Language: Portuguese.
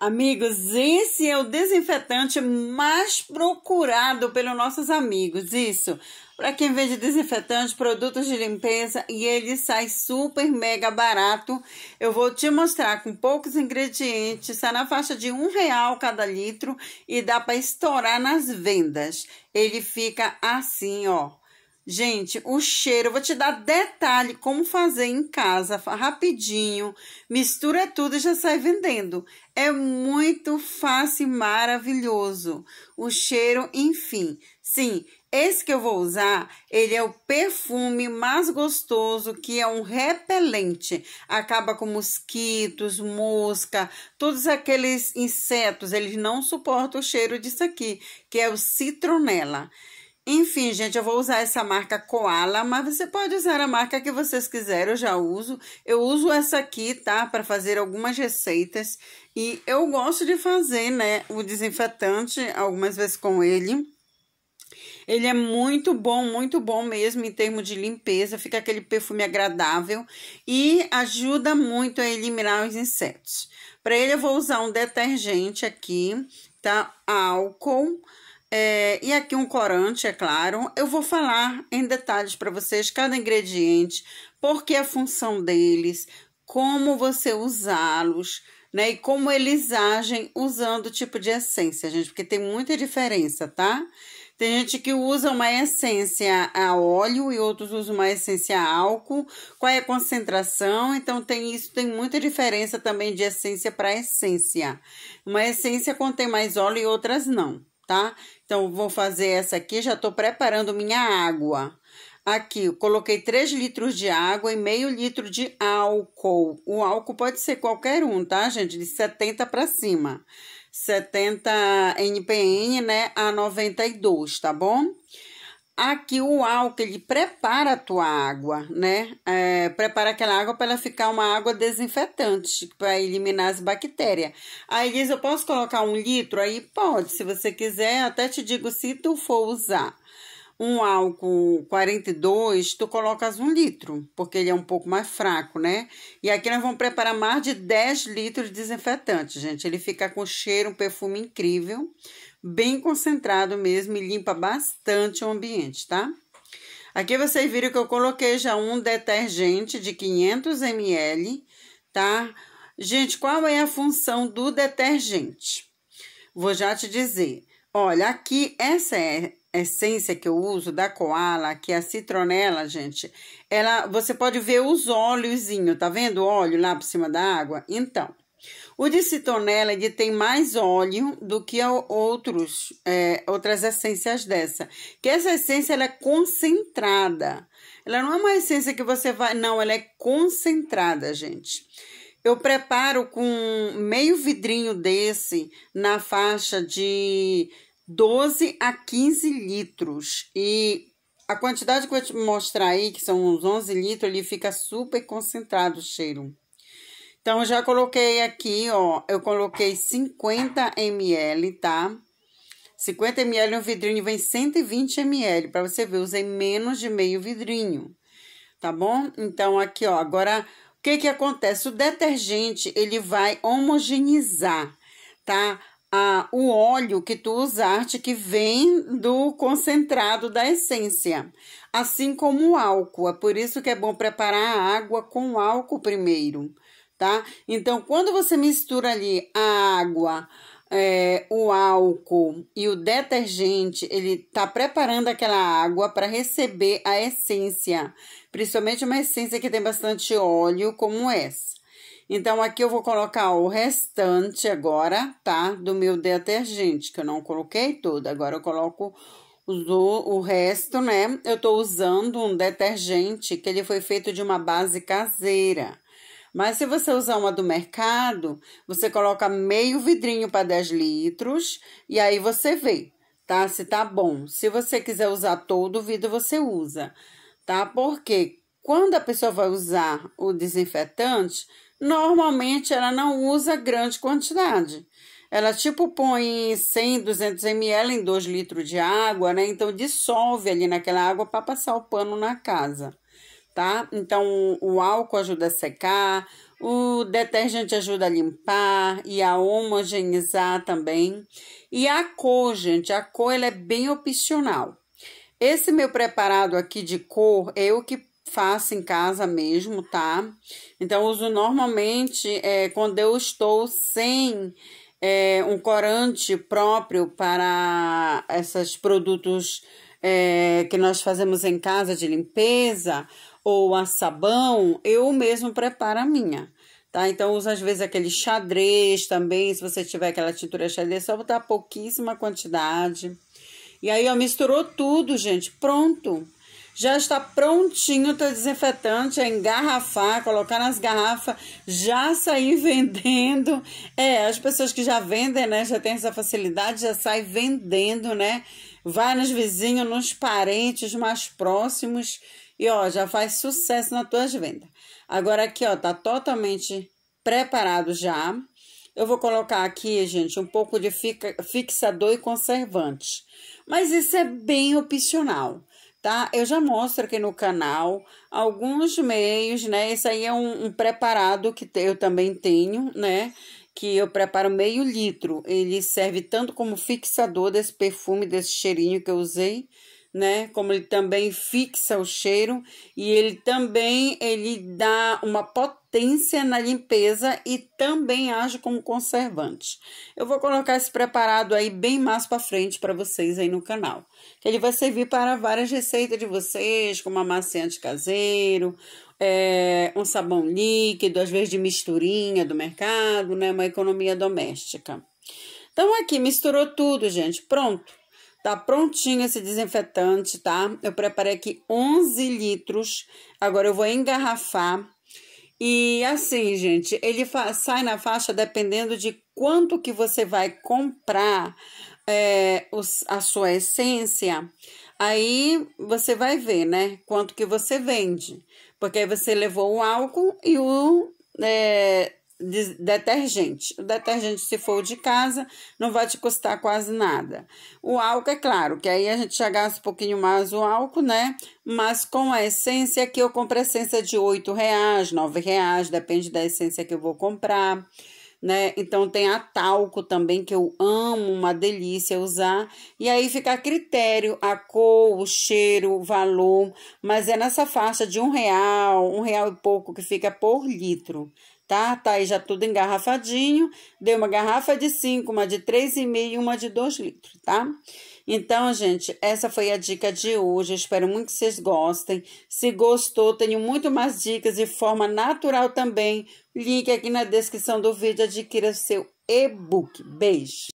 Amigos, esse é o desinfetante mais procurado pelos nossos amigos. Isso. Para quem vende desinfetante, produtos de limpeza e ele sai super mega barato. Eu vou te mostrar com poucos ingredientes, está na faixa de um real cada litro e dá para estourar nas vendas. Ele fica assim, ó, Gente, o cheiro, vou te dar detalhe como fazer em casa, rapidinho. Mistura tudo e já sai vendendo. É muito fácil e maravilhoso. O cheiro, enfim. Sim, esse que eu vou usar, ele é o perfume mais gostoso, que é um repelente. Acaba com mosquitos, mosca, todos aqueles insetos, eles não suportam o cheiro disso aqui, que é o citronela. Enfim, gente, eu vou usar essa marca Koala, mas você pode usar a marca que vocês quiserem, eu já uso. Eu uso essa aqui, tá? Para fazer algumas receitas. E eu gosto de fazer, né, o desinfetante, algumas vezes com ele. Ele é muito bom, muito bom mesmo em termos de limpeza, fica aquele perfume agradável e ajuda muito a eliminar os insetos. Para ele eu vou usar um detergente aqui, tá? Álcool, é, e aqui um corante, é claro. Eu vou falar em detalhes para vocês cada ingrediente, por que a função deles, como você usá-los, né? E como eles agem usando o tipo de essência, gente, porque tem muita diferença, tá? Tem gente que usa uma essência a óleo e outros usam uma essência a álcool. Qual é a concentração? Então tem isso, tem muita diferença também de essência para essência. Uma essência contém mais óleo e outras não tá? Então, vou fazer essa aqui, já tô preparando minha água. Aqui, coloquei 3 litros de água e meio litro de álcool. O álcool pode ser qualquer um, tá, gente? De 70 para cima. 70 NPN, né, a 92, tá bom? Tá bom? Aqui o álcool ele prepara a tua água, né? É, prepara aquela água para ela ficar uma água desinfetante, para tipo, eliminar as bactérias. Aí diz, eu posso colocar um litro? Aí pode, se você quiser, até te digo se tu for usar um álcool 42, tu colocas um litro, porque ele é um pouco mais fraco, né? E aqui nós vamos preparar mais de 10 litros de desinfetante, gente. Ele fica com cheiro, um perfume incrível, bem concentrado mesmo e limpa bastante o ambiente, tá? Aqui vocês viram que eu coloquei já um detergente de 500 ml, tá? Gente, qual é a função do detergente? Vou já te dizer. Olha, aqui essa é essência que eu uso da koala, que é a citronela, gente, ela você pode ver os óleozinho, tá vendo o óleo lá por cima da água? Então, o de citronela ele tem mais óleo do que outros, é, outras essências dessa. Que essa essência ela é concentrada. Ela não é uma essência que você vai. Não, ela é concentrada, gente. Eu preparo com meio vidrinho desse na faixa de 12 a 15 litros. E a quantidade que eu vou te mostrar aí, que são uns 11 litros, ele fica super concentrado o cheiro. Então, já coloquei aqui, ó, eu coloquei 50 ml, tá? 50 ml um vidrinho vem 120 ml, para você ver, usei menos de meio vidrinho, tá bom? Então, aqui, ó, agora, o que que acontece? O detergente, ele vai homogeneizar, tá? o óleo que tu usaste que vem do concentrado da essência, assim como o álcool. É por isso que é bom preparar a água com álcool primeiro, tá? Então, quando você mistura ali a água, é, o álcool e o detergente, ele tá preparando aquela água para receber a essência, principalmente uma essência que tem bastante óleo como essa. Então, aqui eu vou colocar o restante agora, tá? Do meu detergente, que eu não coloquei toda. Agora, eu coloco o, o resto, né? Eu tô usando um detergente que ele foi feito de uma base caseira. Mas se você usar uma do mercado, você coloca meio vidrinho para 10 litros e aí você vê, tá? Se tá bom. Se você quiser usar todo o vidro, você usa, tá? Porque quando a pessoa vai usar o desinfetante, normalmente ela não usa grande quantidade. Ela tipo põe 100, 200 ml em 2 litros de água, né? Então dissolve ali naquela água para passar o pano na casa, tá? Então o álcool ajuda a secar, o detergente ajuda a limpar e a homogeneizar também. E a cor, gente, a cor ela é bem opcional. Esse meu preparado aqui de cor, eu é que faço em casa mesmo, tá? Então, uso normalmente é, quando eu estou sem é, um corante próprio para esses produtos é, que nós fazemos em casa de limpeza ou a sabão, eu mesmo preparo a minha. Tá? Então, uso às vezes aquele xadrez também, se você tiver aquela tintura xadrez, só botar pouquíssima quantidade. E aí, ó, misturou tudo, gente, pronto. Já está prontinho o teu desinfetante, é engarrafar, colocar nas garrafas, já sair vendendo. É, as pessoas que já vendem, né, já tem essa facilidade, já sai vendendo, né? Vai nos vizinhos, nos parentes mais próximos e ó, já faz sucesso nas tuas vendas. Agora aqui, ó, tá totalmente preparado já. Eu vou colocar aqui, gente, um pouco de fixador e conservante. Mas isso é bem opcional tá? Eu já mostro aqui no canal alguns meios, né? Esse aí é um, um preparado que eu também tenho, né? que eu preparo meio litro. Ele serve tanto como fixador desse perfume, desse cheirinho que eu usei, né? Como ele também fixa o cheiro e ele também ele dá uma potência na limpeza e também age como conservante. Eu vou colocar esse preparado aí bem mais para frente para vocês aí no canal. Ele vai servir para várias receitas de vocês, como amaciante caseiro, é, um sabão líquido, às vezes de misturinha do mercado, né? Uma economia doméstica. Então aqui misturou tudo, gente. Pronto. Tá prontinho esse desinfetante, tá? Eu preparei aqui 11 litros. Agora eu vou engarrafar. E assim, gente, ele sai na faixa dependendo de quanto que você vai comprar é, os, a sua essência. Aí você vai ver, né? Quanto que você vende. Porque aí você levou o álcool e o é, de detergente. O detergente, se for de casa, não vai te custar quase nada. O álcool, é claro, que aí a gente já gasta um pouquinho mais o álcool, né? Mas com a essência, aqui eu comprei essência de oito reais, nove reais, depende da essência que eu vou comprar. Né? Então tem a talco também que eu amo, uma delícia usar. E aí fica a critério a cor, o cheiro, o valor, mas é nessa faixa de um real, um real e pouco que fica por litro, tá? Tá aí já tudo engarrafadinho. Dei uma garrafa de 5, uma de 3,5 e uma de 2 litros, tá? Então, gente, essa foi a dica de hoje. Eu espero muito que vocês gostem. Se gostou, tenho muito mais dicas de forma natural também. Link aqui na descrição do vídeo. Adquira seu e-book. Beijo!